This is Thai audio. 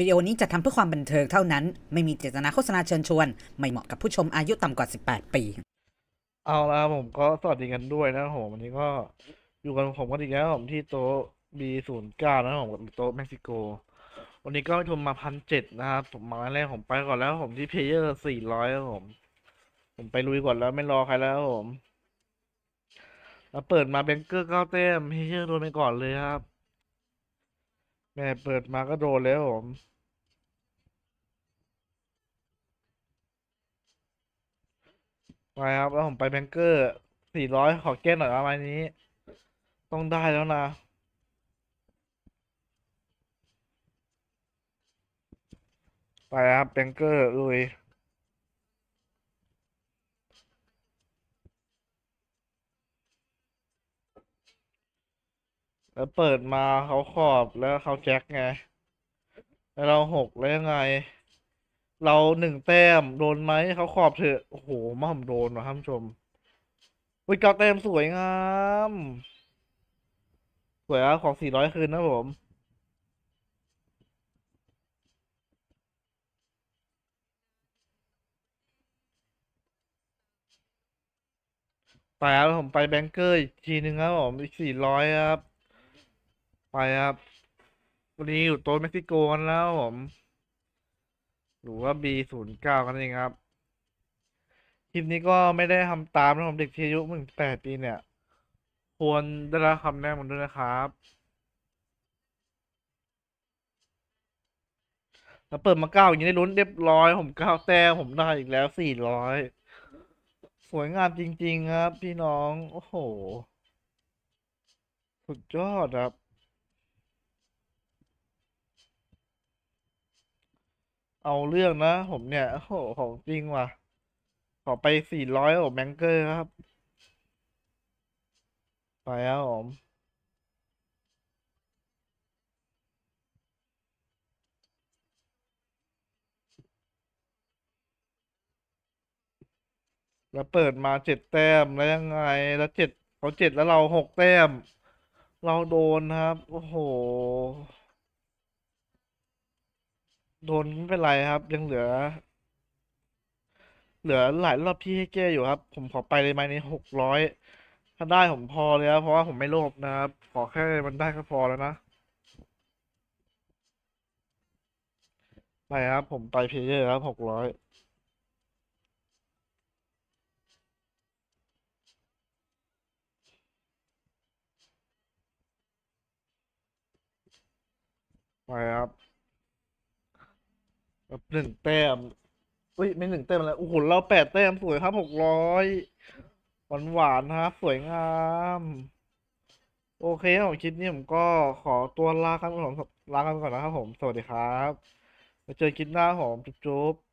วิดีโอนี้จะทำเพื่อความบันเทิงเท่านั้น ไม่มีเจตนาโฆษณาเชิญชวน ไม่เหมาะกับผู้ชมอายุต่ำกว่า 18 ปี เอาละผมก็สวัสดีกันด้วยนะผมวันนี้ก็อยู่กันผมก็อีกแล้วผมที่โต๊ะ B09 นะผมกับโต๊ะเม็กซิโก วันนี้ก็ทุนมาพันเจ็ดนะครับ ผมมาแรกผมไปก่อนแล้วผมที่เพเยอร์สี่ร้อยผม ผมไปลุยก่อนแล้วไม่รอใครแล้วผมแล้วเปิดมาเบงเกอร์เก้าเต้มเพเยอร์โดนไปก่อนเลยครับแม่เปิดมาก็โดนแล้วผม ไปครับแล้วผมไปแบงเกอร์สี่ร้อยขอแก้หน่อยประมาณนี้ ต้องได้แล้วนะ ไปครับแบงเกอร์เลยแล้วเปิดมาเขาขอบแล้วเขาแจ็คไงแล้วเราหกแล้วยังไง เราหนึ่งแต้มโดนไหม เขาขอบเถอะโอ้โหมา่มโดนว่ะท่านผู้ชมวิกาเต็มสวยงาม สวยอ่ะของสี่ร้อยคืนนะผมไปแล้วผมไปแบงเกอร์ อีกทีนึงครับผมอีกสี่ร้อยครับไปครับ วันนี้อยู่โต๊ะเม็กซิโกกันแล้วผม หรือว่า B09 กันเองครับ คลิปนี้ก็ไม่ได้ทำตามนะผมเด็กที่อายุ มึ่งแปดปีเนี่ย ควรได้รับคำแนะนำด้วยนะครับ แล้วเปิดมาเก้าอย่างนี้ได้ลุ้นเรียบร้อย ผมเก้าแต้มผมได้อีกแล้วสี่ร้อย สวยงามจริง ๆ ครับ พี่น้อง โอ้โห สุดยอด ครับเอาเรื่องนะ ผมเนี่ยโหของจริงว่ะ ขอไปสี่ร้อยโอ้แมงเกอร์ครับ ไปแล้วผมแล้วเปิดมาเจ็ดแต้มแล้วยังไง แล้วเจ็ดเขาเจ็ดแล้วเราหกแต้ม เราโดนครับ โอ้โหโดนไม่เป็นไรครับ ยังเหลือ เหลือหลายรอบที่ให้แก้อยู่ครับ ผมขอไปเลยไหมในหกร้อยถ้าได้ผมพอเลยครับ เพราะว่าผมไม่โลภนะครับ ขอแค่มันได้ก็พอแล้วนะไปครับ ผมไปเพเยอร์ครับหกร้อยไปครับแบบหนึ่งแต้มอุ้ยไม่หนึ่งแต้มแล้วโอ้โหเราแปดแต้มสวยครับหกร้อยหวานหวานครับสวยงาม โอเคผมคิดนี่ผมก็ขอตัวลากันก่อนลากันก่อนนะครับผมสวัสดีครับมาเจอคลิปหน้าผมจุ๊บ